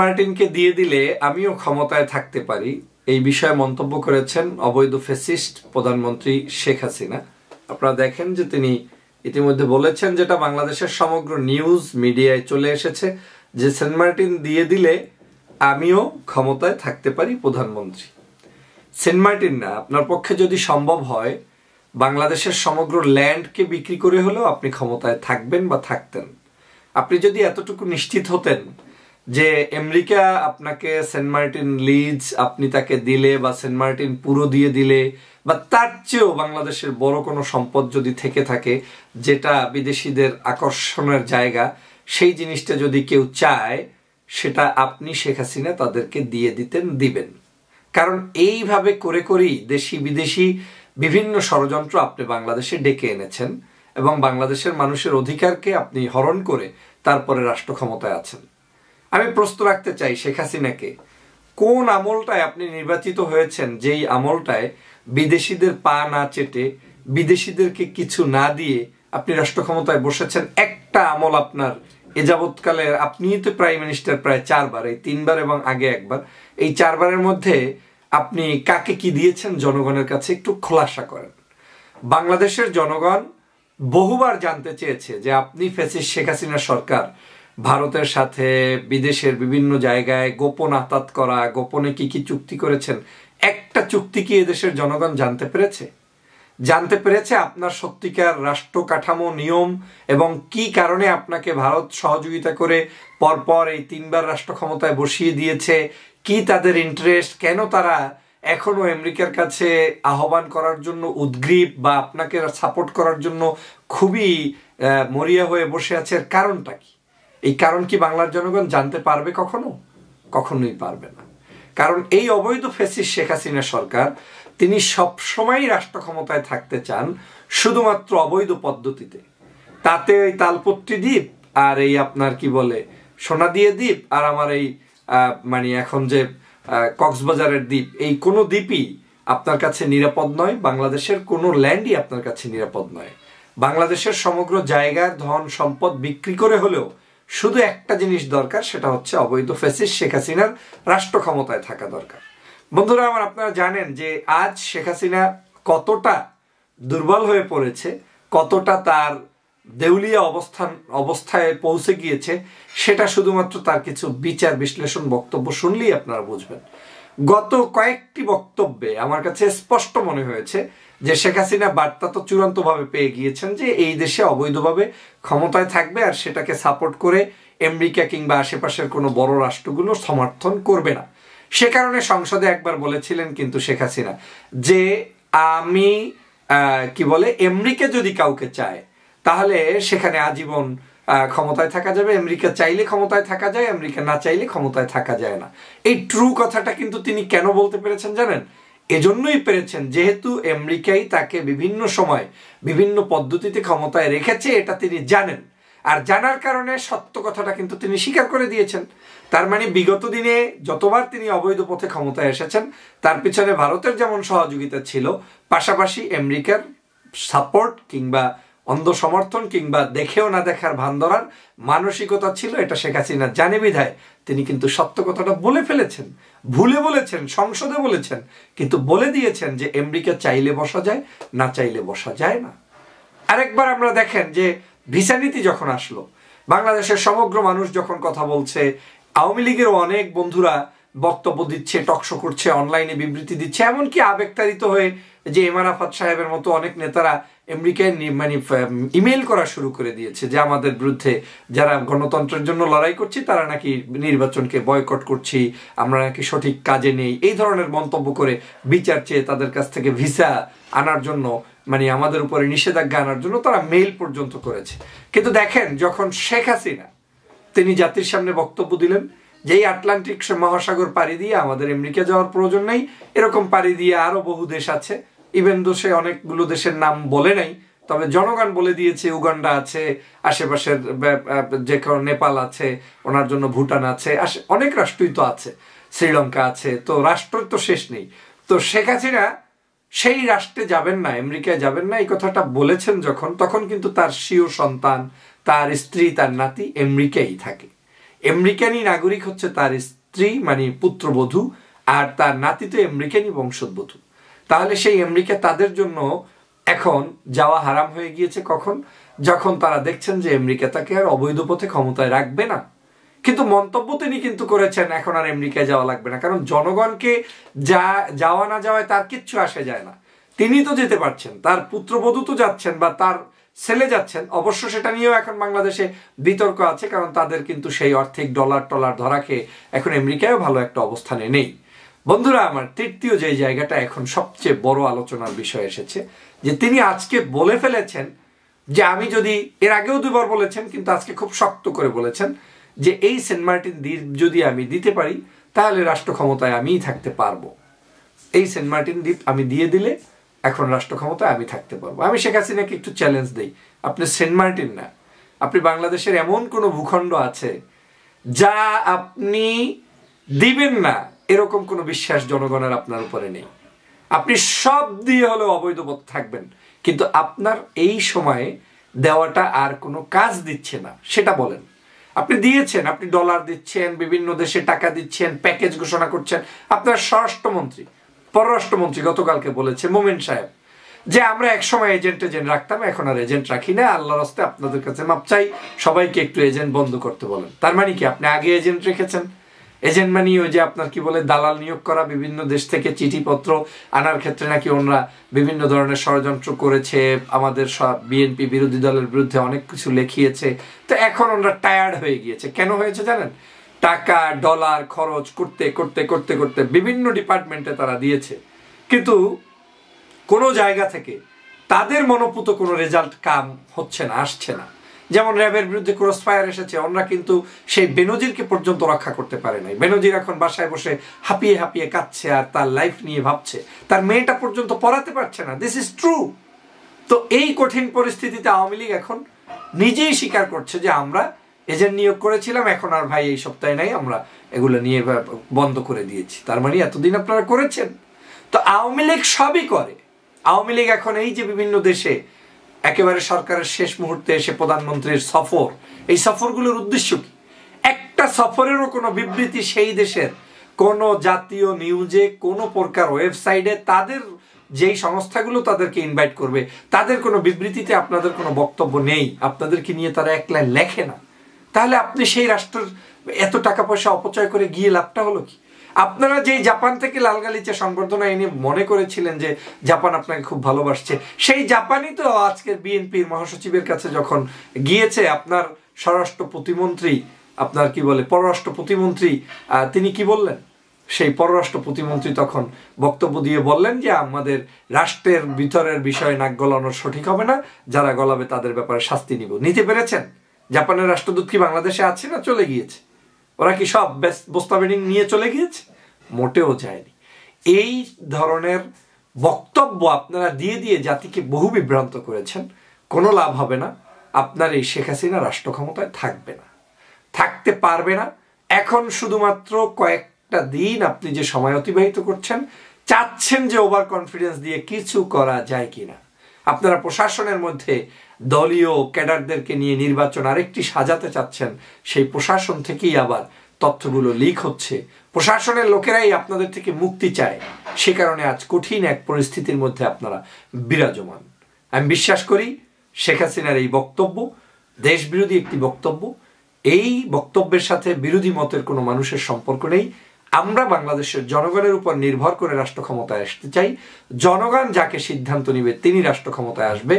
মার্টিনকে দিয়ে দিলে আমিও ক্ষমতায় থাকতে পারি এই বিষয়ে মন্তব্য করেছেন অবৈধ ফেসিস্ট প্রধানমন্ত্রী শেখ হাসিনা আপনারা দেখেন যে তিনি ইতিমধ্যে বলেছেন যেটা বাংলাদেশের সমগ্র নিউজ মিডিয়ায় চলে এসেছে যে সেন্ট মার্টিন দিয়ে দিলে আমিও ক্ষমতায় থাকতে পারি প্রধানমন্ত্রী সেন্ট মার্টিন না আপনার পক্ষে যদি সম্ভব হয় বাংলাদেশের সমগ্র ল্যান্ডকে বিক্রি করে হলেও আপনি ক্ষমতায় থাকবেন বা থাকতেন আপনি যদি এতটুকু নিশ্চিত হতেন যে আমেরিকা আপনাকে সেন্ট মার্টিন লিজ আপনি তাকে দিলে বা সেন্ট মার্টিন পুরো দিয়ে দিলে বা তার চেয়েও বাংলাদেশের বড় কোনো সম্পদ যদি থেকে থাকে যেটা বিদেশিদের আকর্ষণের জায়গা সেই জিনিসটা যদি কেউ চায় সেটা আপনি শেখ হাসিনা তাদেরকে দিয়ে দিতেন দিবেন কারণ এইভাবে করে করেই দেশি বিদেশি বিভিন্ন ষড়যন্ত্র আপনি বাংলাদেশে ডেকে এনেছেন এবং বাংলাদেশের মানুষের অধিকারকে আপনি হরণ করে তারপরে রাষ্ট্র ক্ষমতায় আছেন আমি প্রশ্ন রাখতে চাই শেখ হাসিনাকে কোন আমলটায় আপনি নির্বাচিত হয়েছেন যেই আমলটায় বিদেশিদের পা না চেটে বিদেশিদেরকে কিছু না দিয়ে আপনি রাষ্ট্র ক্ষমতায় বসেছেন একটা আমল আপনার এ যাবৎকালে আপনিই তো প্রাইম মিনিস্টার প্রায় চারবার এই তিনবার এবং আগে একবার এই চারবারের মধ্যে আপনি কাকে কি দিয়েছেন জনগণের কাছে একটু খোলাসা করেন বাংলাদেশের জনগণ বহুবার জানতে চেয়েছে যে আপনি ফেসিস শেখ হাসিনা সরকার ভারতের সাথে বিদেশের বিভিন্ন জায়গায় গোপন আতাত করা গোপনে কি কি চুক্তি করেছেন একটা চুক্তি কি এদেশের জনগণ জানতে পেরেছে জানতে পেরেছে আপনার সত্যিকার রাষ্ট্র কাঠামো নিয়ম এবং কি কারণে আপনাকে ভারত সহযোগিতা করে পরপর এই তিনবার রাষ্ট্র ক্ষমতায় বসিয়ে দিয়েছে কি তাদের ইন্টারেস্ট কেন তারা এখনও আমেরিকার কাছে আহ্বান করার জন্য উদ্গ্রীব বা আপনাকে সাপোর্ট করার জন্য খুবই মরিয়া হয়ে বসে আছে কারণটা কি এই কারণ কি বাংলার জনগণ জানতে পারবে কখনো কখনোই পারবে না কারণ এই অবৈধ ফেসিস শেখ হাসিনা সরকার তিনি সবসময় রাষ্ট্র ক্ষমতায় থাকতে চান শুধুমাত্র অবৈধ পদ্ধতিতে তাতে ওই তালপট্টি দ্বীপ আর এই আপনার কি বলে সোনা দিয়ে দ্বীপ আর আমার এই মানে এখন যে কক্সবাজারের দ্বীপ এই কোনো দ্বীপই আপনার কাছে নিরাপদ নয় বাংলাদেশের কোনো ল্যান্ডই আপনার কাছে নিরাপদ নয় বাংলাদেশের সমগ্র জায়গার ধন সম্পদ বিক্রি করে হলেও শুধু একটা জিনিস দরকার সেটা হচ্ছে অবৈধ ফেসিস শেখ হাসিনার রাষ্ট্র ক্ষমতায় থাকা দরকার বন্ধুরা আমার আপনারা জানেন যে আজ শেখ হাসিনা কতটা দুর্বল হয়ে পড়েছে কতটা তার দেউলিয়া অবস্থান অবস্থায় পৌঁছে গিয়েছে সেটা শুধুমাত্র তার কিছু বিচার বিশ্লেষণ বক্তব্য শুনলেই আপনারা বুঝবেন গত কয়েকটি বক্তব্যে আমার কাছে স্পষ্ট মনে হয়েছে যে শেখ হাসিনা বার্তা তো চূড়ান্তভাবে পেয়ে গিয়েছেন যে এই দেশে অবৈধভাবে ক্ষমতায় থাকবে আর সেটাকে সাপোর্ট করে আমেরিকা কিংবা আশেপাশের কোনো বড় রাষ্ট্রগুলো সমর্থন করবে না সে কারণে সংসদে একবার বলেছিলেন কিন্তু শেখ হাসিনা যে আমি কি বলে আমেরিকা যদি কাউকে চায় তাহলে সেখানে আজীবন ক্ষমতায় থাকা যাবে আমেরিকা চাইলে ক্ষমতায় থাকা যায় আমেরিকা না চাইলে ক্ষমতায় থাকা যায় না এই ট্রু কথাটা কিন্তু তিনি কেন বলতে পেরেছেন জানেন এজন্যই পেরেছেন যেহেতু আমেরিকাই তাকে বিভিন্ন সময় বিভিন্ন পদ্ধতিতে ক্ষমতায় রেখেছে এটা তিনি জানেন আর জানার কারণে সত্য কথাটা কিন্তু তিনি স্বীকার করে দিয়েছেন তার মানে বিগত দিনে যতবার তিনি অবৈধ পথে ক্ষমতায় এসেছেন তার পিছনে ভারতের যেমন সহযোগিতা ছিল পাশাপাশি আমেরিকার সাপোর্ট কিংবা অন্ধ সমর্থন কিংবা দেখেও না দেখার ভান ধরার মানসিকতা ছিল এটা শেখ হাসিনা জানে বিধায় তিনি কিন্তু সত্য কথাটা বলে ফেলেছেন ভুলে বলেছেন সংসদে বলেছেন কিন্তু বলে দিয়েছেন যে আমেরিকা চাইলে বসা যায় না চাইলে বসা যায় না আরেকবার আমরা দেখেন যে ভিসা নীতি যখন আসলো বাংলাদেশের সমগ্র মানুষ যখন কথা বলছে আওয়ামী লীগের অনেক বন্ধুরা বক্তব্য দিচ্ছে টকশো করছে অনলাইনে বিবৃতি দিচ্ছে এমনকি আবেগতারিত হয়ে যে এমারাফাত সাহেবের মতো অনেক নেতারা আমেরিকায় মানে ইমেল করা শুরু করে দিয়েছে যে আমাদের বিরুদ্ধে যারা গণতন্ত্রের জন্য লড়াই করছি তারা নাকি নির্বাচনকে বয়কট করছি আমরা নাকি সঠিক কাজে নেই এই ধরনের মন্তব্য করে বিচার চেয়ে তাদের কাছ থেকে ভিসা আনার জন্য মানে আমাদের উপরে নিষেধাজ্ঞা আনার জন্য তারা মেইল পর্যন্ত করেছে কিন্তু দেখেন যখন শেখ হাসিনা তিনি জাতির সামনে বক্তব্য দিলেন এই আটলান্টিক মহাসাগর পাড়ি দিয়ে আমাদের আমেরিকা যাওয়ার প্রয়োজন নেই এরকম পাড়ি দিয়ে আরও বহু দেশ আছে ইভেন দো সে অনেকগুলো দেশের নাম বলে নাই তবে জনগণ বলে দিয়েছে উগান্ডা আছে আশেপাশের যে নেপাল আছে ওনার জন্য ভুটান আছে অনেক রাষ্ট্রই তো আছে শ্রীলঙ্কা আছে তো রাষ্ট্র তো শেষ নেই তো শেখ হাসিনা সেই রাষ্ট্রে যাবেন না আমেরিকায় যাবেন না এই কথাটা বলেছেন যখন তখন কিন্তু তার সিও সন্তান তার স্ত্রী তার নাতি আমেরিকাই থাকে আমেরিকানই নাগরিক হচ্ছে তার স্ত্রী মানে পুত্রবধূ আর তার নাতি তো আমেরিকানই বংশোদ্ভূত তাহলে সেই আমেরিকা তাদের জন্য এখন যাওয়া হারাম হয়ে গিয়েছে কখন যখন তারা দেখছেন যে আমেরিকা তাকে আর অবৈধ পথে ক্ষমতায় রাখবে না কিন্তু মন্তব্য তিনি কিন্তু করেছেন এখন আর আমেরিকায় যাওয়া লাগবে না কারণ জনগণকে যা যাওয়া না যাওয়ায় তার কিচ্ছু আসে যায় না তিনি তো যেতে পারছেন তার পুত্রবধূ তো যাচ্ছেন বা তার ছেলে যাচ্ছেন অবশ্য সেটা নিয়েও এখন বাংলাদেশে বিতর্ক আছে কারণ তাদের কিন্তু সেই অর্থিক ডলার টলার ধরা খেয়ে এখন আমেরিকায়ও ভালো একটা অবস্থানে নেই বন্ধুরা আমার তৃতীয় যে জায়গাটা এখন সবচেয়ে বড় আলোচনার বিষয় এসেছে যে তিনি আজকে বলে ফেলেছেন যে আমি যদি এর আগেও দুবার বলেছেন কিন্তু আজকে খুব শক্ত করে বলেছেন যে এই সেন্ট মার্টিন দ্বীপ যদি আমি দিতে পারি তাহলে রাষ্ট্র ক্ষমতায় আমিই থাকতে পারবো এই সেন্ট মার্টিন দ্বীপ আমি দিয়ে দিলে এখন রাষ্ট্র ক্ষমতায় আমি থাকতে পারবো আমি শেখ হাসিনাকে একটু চ্যালেঞ্জ দিই আপনি সেন্ট মার্টিন না আপনি বাংলাদেশের এমন কোনো ভূখণ্ড আছে যা আপনি দিবেন না এরকম কোনো বিশ্বাস জনগণের আপনার উপরে নেই আপনি সব দিয়ে হলেও অবৈধ পথ থাকবেন কিন্তু আপনার এই সময়ে দেওয়াটা আর কোনো কাজ দিচ্ছে না সেটা বলেন আপনি দিয়েছেন আপনি ডলার দিচ্ছেন বিভিন্ন দেশে টাকা দিচ্ছেন প্যাকেজ ঘোষণা করছেন আপনার স্বরাষ্ট্রমন্ত্রী পররাষ্ট্রমন্ত্রী গতকালকে বলেছে মোমেন সাহেব যে আমরা একসময় এজেন্ট এজেন্ট রাখতাম এখন আর এজেন্ট রাখি না আল্লাহর হস্তে আপনাদের কাছে মাপ চাই সবাইকে একটু এজেন্ট বন্ধ করতে বলেন তার মানে কি আপনি আগে এজেন্ট রেখেছেন এজেন্ট মানে ওই যে আপনার কি বলে দালাল নিয়োগ করা বিভিন্ন দেশ থেকে চিঠিপত্র আনার ক্ষেত্রে নাকি ওনারা বিভিন্ন ধরনের ষড়যন্ত্র করেছে আমাদের সব বিএনপি বিরোধী দলের বিরুদ্ধে অনেক কিছু লেখিয়েছে তো এখন ওনারা টায়ার্ড হয়ে গিয়েছে কেন হয়েছে জানেন টাকা ডলার খরচ করতে করতে করতে করতে বিভিন্ন ডিপার্টমেন্টে তারা দিয়েছে কিন্তু কোনো জায়গা থেকে তাদের মনোপুত কোনো রেজাল্ট কাম হচ্ছে না আসছে না যেমন র্যাবের বিরুদ্ধে ক্রস ফায়ার এসেছে ওনরা কিন্তু সেই বেনজিরকে পর্যন্ত রক্ষা করতে পারে নাই বেনজির এখন বাসায় বসে হাঁপিয়ে হাঁপিয়ে কাঁদছে আর তার লাইফ নিয়ে ভাবছে তার মেয়েটা পর্যন্ত পড়াতে পারছে না দিস ইজ ট্রু তো এই কঠিন পরিস্থিতিতে আওয়ামী লীগ এখন নিজেই স্বীকার করছে যে আমরা এজেন্ট নিয়োগ করেছিলাম এখন আর ভাই এই সপ্তাহে নাই আমরা এগুলো নিয়ে বন্ধ করে দিয়েছি তার মানে এতদিন আপনারা করেছেন তো আওয়ামী লীগ সবই করে আওয়ামী লীগ এখন এই যে বিভিন্ন দেশে একেবারে সরকারের শেষ মুহূর্তে এসে প্রধানমন্ত্রীর সফর এই সফরগুলোর উদ্দেশ্য কি একটা সফরেরও কোনো বিবৃতি সেই দেশের কোন জাতীয় নিউজে কোন প্রকার ওয়েবসাইটে তাদের যেই সংস্থাগুলো তাদেরকে ইনভাইট করবে তাদের কোনো বিবৃতিতে আপনাদের কোনো বক্তব্য নেই আপনাদেরকে নিয়ে তারা এক লাইন লেখে না তাহলে আপনি সেই রাষ্ট্রের এত টাকা পয়সা অপচয় করে গিয়ে লাভটা হলো কি আপনারা যে জাপান থেকে লাল গালিচা সংবর্ধনা এনে মনে করেছিলেন যে জাপান আপনাকে খুব ভালোবাসছে সেই জাপানই তো আজকে বিএনপির মহাসচিবের কাছে যখন গিয়েছে আপনার স্বরাষ্ট্র প্রতিমন্ত্রী আপনার কি বলে পররাষ্ট্র প্রতিমন্ত্রী তিনি কি বললেন সেই পররাষ্ট্র প্রতিমন্ত্রী তখন বক্তব্য দিয়ে বললেন যে আমাদের রাষ্ট্রের ভিতরের বিষয়ে নাক গলানো সঠিক হবে না যারা গলাবে তাদের ব্যাপারে শাস্তি নিব নিতে পেরেছেন জাপানের রাষ্ট্রদূত কি বাংলাদেশে আছে না চলে গিয়েছে ওরা কি সব বস্তা বেডিং নিয়ে চলে গিয়েছে মোটেও যায়নি এই ধরনের বক্তব্য আপনারা দিয়ে দিয়ে জাতিকে বহু বিভ্রান্ত করেছেন কোনো লাভ হবে না আপনার এই শেখ হাসিনা রাষ্ট্র ক্ষমতায় থাকবে না থাকতে পারবে না এখন শুধুমাত্র কয়েকটা দিন আপনি যে সময় অতিবাহিত করছেন চাচ্ছেন যে ওভার কনফিডেন্স দিয়ে কিছু করা যায় কিনা আপনারা প্রশাসনের মধ্যে দলীয় ক্যাডারদেরকে নিয়ে নির্বাচন আরেকটি সাজাতে চাচ্ছেন সেই প্রশাসন থেকেই আবার তথ্যগুলো লিক হচ্ছে প্রশাসনের লোকেরাই আপনাদের থেকে মুক্তি চায় সে কারণে আজ কঠিন এক পরিস্থিতির মধ্যে আপনারা বিরাজমান আমি বিশ্বাস করি শেখ হাসিনার এই বক্তব্য দেশ বিরোধী একটি বক্তব্য এই বক্তব্যের সাথে বিরোধী মতের কোনো মানুষের সম্পর্ক নেই আমরা বাংলাদেশের জনগণের উপর নির্ভর করে রাষ্ট্র ক্ষমতায় আসতে চাই জনগণ যাকে সিদ্ধান্ত নিবে তিনি রাষ্ট্র ক্ষমতায় আসবে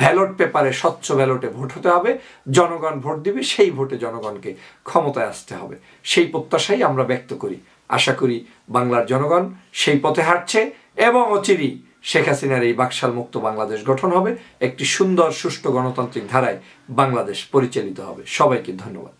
ব্যালট পেপারে স্বচ্ছ ব্যালটে ভোট হতে হবে জনগণ ভোট দিবে সেই ভোটে জনগণকে ক্ষমতায় আসতে হবে সেই প্রত্যাশাই আমরা ব্যক্ত করি আশা করি বাংলার জনগণ সেই পথে হাঁটছে এবং অচিরই শেখ হাসিনার এই বাকশাল মুক্ত বাংলাদেশ গঠন হবে একটি সুন্দর সুষ্ঠু গণতান্ত্রিক ধারায় বাংলাদেশ পরিচালিত হবে সবাইকে ধন্যবাদ